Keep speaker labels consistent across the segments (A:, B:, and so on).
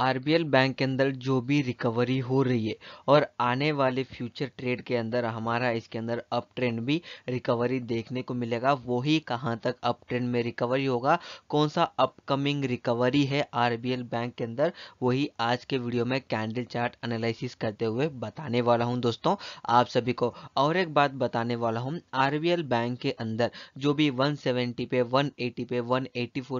A: RBL bank के अंदर जो भी रिकवरी हो रही है और आने वाले फ्यूचर ट्रेड के अंदर हमारा इसके अंदर अप ट्रेंड भी रिकवरी देखने को मिलेगा वही कहाँ तक अप ट्रेंड में रिकवरी होगा कौन सा अपकमिंग रिकवरी है आरबीएल बैंक के अंदर वही आज के वीडियो में कैंडल चार्ट एनालिसिस करते हुए बताने वाला हूँ दोस्तों आप सभी को और एक बात बताने वाला हूँ आर बैंक के अंदर जो भी वन पे वन पे वन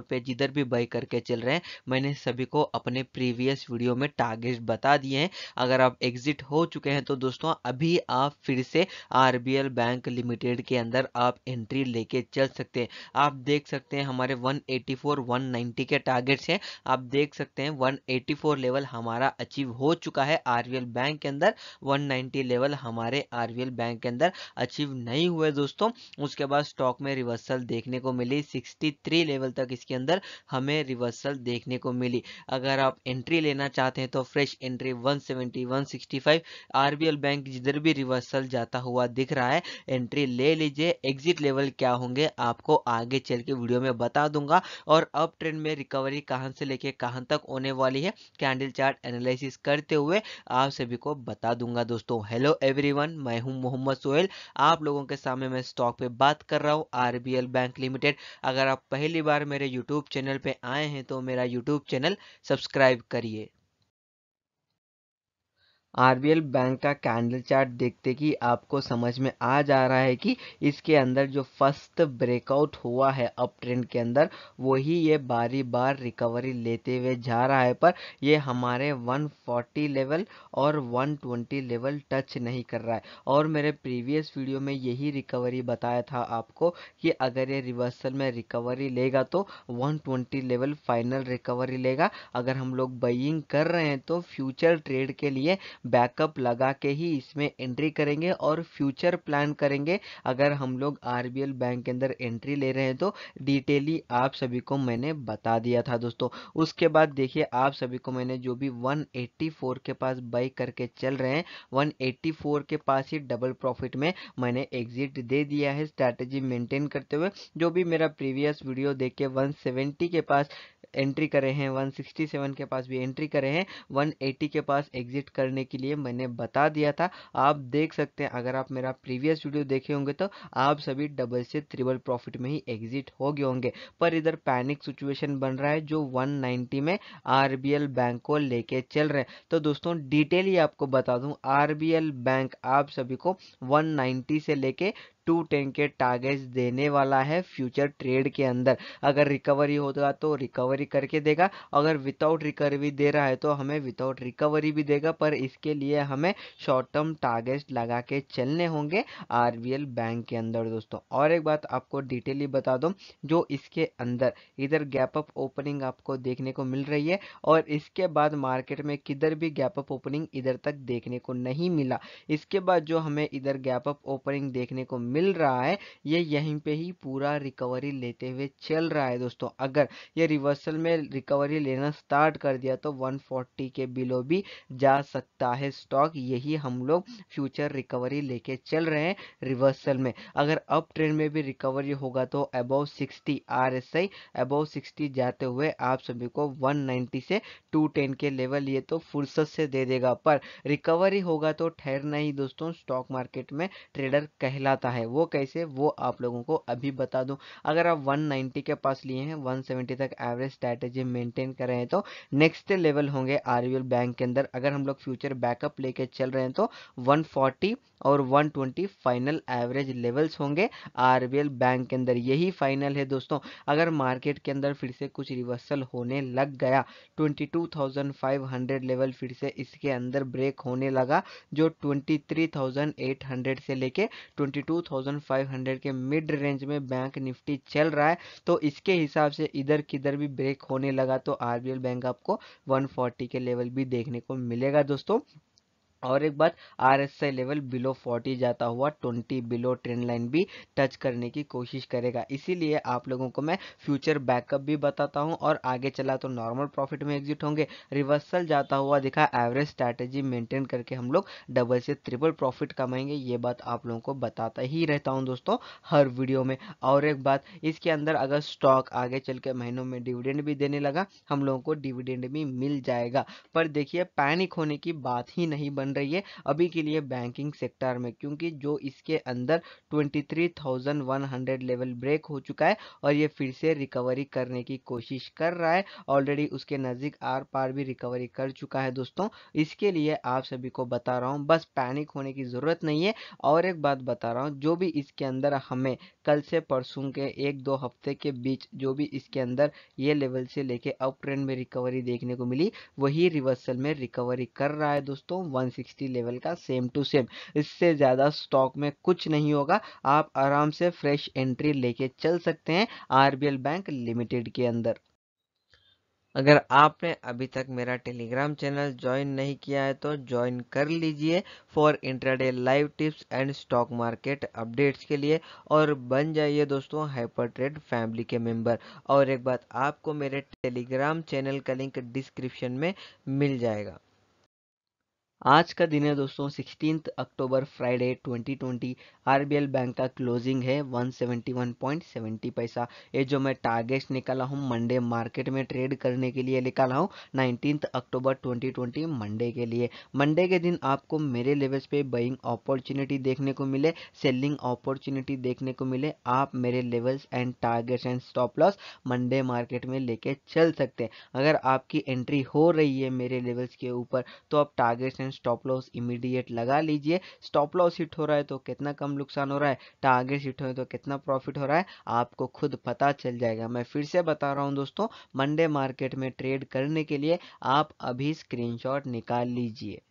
A: पे जिधर भी बाई करके चल रहे हैं मैंने सभी को अपने प्रीवियस वीडियो में टारगेट बता दिए हैं अगर आप एग्जिट हो चुके हैं तो दोस्तों अभी आप फिर से आर बैंक लिमिटेड के अंदर आप एंट्री लेके चल सकते हैं आप देख सकते हैं हमारे 184 190 के टारगेट्स हैं आप देख सकते हैं 184 लेवल हमारा अचीव हो चुका है आर बैंक के अंदर 190 लेवल हमारे आर बैंक के अंदर अचीव नहीं हुए दोस्तों उसके बाद स्टॉक में रिवर्सल देखने को मिली 63 लेवल तक इसके अंदर हमें रिवर्सल देखने को मिली अगर आप एंट्री लेना चाहते हैं तो फ्रेश एंट्री 170 165 आरबीएल बैंक जिधर भी रिवर्सल जाता हुआ दिख रहा है एंट्री ले लीजिए एग्जिट लेवल क्या होंगे आपको आगे चल के वीडियो में बता दूंगा और अब ट्रेंड में रिकवरी कहां से लेके कहां तक होने वाली है कैंडल चार्ट एनालिसिस करते हुए आप सभी को बता दूंगा दोस्तों हेलो एवरीवन मैं हूं मोहम्मद सोहेल आप लोगों के सामने मैं स्टॉक पे बात कर रहा हूं आरबीएल बैंक लिमिटेड अगर आप पहली बार मेरे यूट्यूब चैनल पे आए हैं तो मेरा यूट्यूब चैनल सब्सक्राइब करिए आरबीएल बैंक का कैंडल चार्ट देखते कि आपको समझ में आ जा रहा है कि इसके अंदर जो फर्स्ट ब्रेकआउट हुआ है अप ट्रेंड के अंदर वही ये बारी बार रिकवरी लेते हुए जा रहा है पर ये हमारे 140 लेवल और 120 लेवल टच नहीं कर रहा है और मेरे प्रीवियस वीडियो में यही रिकवरी बताया था आपको कि अगर ये रिवर्सल में रिकवरी लेगा तो वन लेवल फाइनल रिकवरी लेगा अगर हम लोग बइंग कर रहे हैं तो फ्यूचर ट्रेड के लिए बैकअप लगा के ही इसमें एंट्री करेंगे और फ्यूचर प्लान करेंगे अगर हम लोग आर बैंक के अंदर एंट्री ले रहे हैं तो डिटेली आप सभी को मैंने बता दिया था दोस्तों उसके बाद देखिए आप सभी को मैंने जो भी 184 के पास बाई करके चल रहे हैं 184 के पास ही डबल प्रॉफिट में मैंने एग्जिट दे दिया है स्ट्रैटेजी मेंटेन करते हुए जो भी मेरा प्रीवियस वीडियो देख के वन के पास एंट्री करे हैं 167 के पास भी एंट्री करे हैं 180 के पास एग्जिट करने के लिए मैंने बता दिया था आप देख सकते हैं अगर आप मेरा प्रीवियस वीडियो देखे होंगे तो आप सभी डबल से ट्रिपल प्रॉफिट में ही एग्जिट हो गए होंगे पर इधर पैनिक सिचुएशन बन रहा है जो 190 में आर बैंक को लेके चल रहे हैं तो दोस्तों डिटेल ही आपको बता दूं आर बैंक आप सभी को 190 से लेके टू टेन के टारगेट देने वाला है फ्यूचर ट्रेड के अंदर अगर रिकवरी होगा तो रिकवरी करके देगा अगर विदाउट रिकवरी दे रहा है तो हमें विदाउट रिकवरी भी देगा पर इसके लिए हमें शॉर्ट टर्म टारगेट लगा के चलने होंगे आर बैंक के अंदर दोस्तों और एक बात आपको डिटेली बता दो जो इसके अंदर इधर गैप अप ओपनिंग आपको देखने को मिल रही है और इसके बाद मार्केट में किधर भी गैप अप ओपनिंग इधर तक देखने को नहीं मिला इसके बाद जो हमें इधर गैप अप ओपनिंग देखने को मिल मिल रहा है ये यहीं पे ही पूरा रिकवरी लेते हुए चल रहा है दोस्तों अगर ये रिवर्सल में रिकवरी लेना स्टार्ट कर दिया तो 140 के बिलो भी जा सकता है स्टॉक यही हम लोग फ्यूचर रिकवरी लेके चल रहे हैं रिवर्सल में अगर अप ट्रेंड में भी रिकवरी होगा तो above 60 R S I above sixty जाते हुए आप सभी को वन से टू के लेवल ये तो फुर्सत से दे देगा पर रिकवरी होगा तो ठहरना ही दोस्तों स्टॉक मार्केट में ट्रेडर कहलाता है है वो कैसे वो आप लोगों को अभी बता दूं अगर आप 190 के पास लिए हैं 170 तक एवरेज स्ट्रैटेजी मेंटेन कर रहे हैं तो नेक्स्ट लेवल होंगे आर बैंक के अंदर अगर हम लोग फ्यूचर बैकअप लेके चल रहे हैं तो 140 और 120 फाइनल एवरेज लेवल्स होंगे आर बैंक के अंदर यही फाइनल है दोस्तों अगर मार्केट के अंदर फिर से कुछ रिवर्सल होने लग गया 22,500 लेवल फिर से इसके अंदर ब्रेक होने लगा जो 23,800 से लेके 22,000 1500 के मिड रेंज में बैंक निफ्टी चल रहा है तो इसके हिसाब से इधर किधर भी ब्रेक होने लगा तो आरबीएल बैंक आपको 140 के लेवल भी देखने को मिलेगा दोस्तों और एक बात R S I level below forty जाता हुआ ट्वेंटी बिलो ट्रेंड लाइन भी टच करने की कोशिश करेगा इसीलिए आप लोगों को मैं फ्यूचर बैकअप भी बताता हूं और आगे चला तो नॉर्मल प्रॉफिट में एग्जिट होंगे रिवर्सल जाता हुआ दिखा एवरेज स्ट्रैटेजी मेंटेन करके हम लोग डबल से ट्रिपल प्रॉफिट कमाएंगे ये बात आप लोगों को बताता ही रहता हूँ दोस्तों हर वीडियो में और एक बात इसके अंदर अगर स्टॉक आगे चल के महीनों में डिविडेंड भी देने लगा हम लोगों को डिविडेंड भी मिल जाएगा पर देखिए पैनिक होने की बात ही नहीं बन रही है अभी के लिए बैंकिंग सेक्टर में क्योंकि जो इसके अंदर 23,100 लेवल ब्रेक हो चुका है और ये फिर से रिकवरी करने की कोशिश कर रहा है ऑलरेडी उसके नज़दीक आर पार भी रिकवरी कर चुका है दोस्तों इसके लिए आप सभी को बता रहा हूँ बस पैनिक होने की ज़रूरत नहीं है और एक बात बता रहा हूँ जो भी इसके अंदर हमें कल से परसों के एक दो हफ्ते के बीच जो भी इसके अंदर ये लेवल से लेके अप ट्रेंड में रिकवरी देखने को मिली वही रिवर्सल में रिकवरी कर रहा है दोस्तों सिक्सटी लेवल का सेम टू सेम इससे ज़्यादा स्टॉक में कुछ नहीं होगा आप आराम से फ्रेश एंट्री लेके चल सकते हैं आरबीएल बैंक लिमिटेड के अंदर अगर आपने अभी तक मेरा टेलीग्राम चैनल ज्वाइन नहीं किया है तो ज्वाइन कर लीजिए for intraday live tips and stock market updates के लिए और बन जाइए दोस्तों हाइपर ट्रेड फैमिली के मेंबर और एक बात आपको मेरे टेलीग्राम चैनल का लिंक डिस्क्रिप्शन में मिल जाएगा आज का दिन है दोस्तों sixteen October Friday 2020 RBL bank का क्लोजिंग है 171.70 पैसा ये जो मैं टारगेट्स निकाला हूँ मंडे मार्केट में ट्रेड करने के लिए निकाला हूँ नाइनटीन अक्टूबर 2020 मंडे के लिए मंडे के दिन आपको मेरे लेवल्स पे बाइंग अपॉर्चुनिटी देखने को मिले सेलिंग अपॉर्चुनिटी देखने को मिले आप मेरे levels and targets and stop loss Monday market में लेके चल सकते हैं अगर आपकी एंट्री हो रही है मेरे लेवल्स के ऊपर तो आप targets and stop loss immediate लगा लीजिए स्टॉप लॉस हिट हो रहा है तो कितना कम नुकसान हो रहा है टारगेट हिट हो रहा है तो कितना प्रॉफिट हो रहा है आपको खुद पता चल जाएगा मैं फिर से बता रहा हूँ दोस्तों मंडे मार्केट में ट्रेड करने के लिए आप अभी स्क्रीनशॉट निकाल लीजिए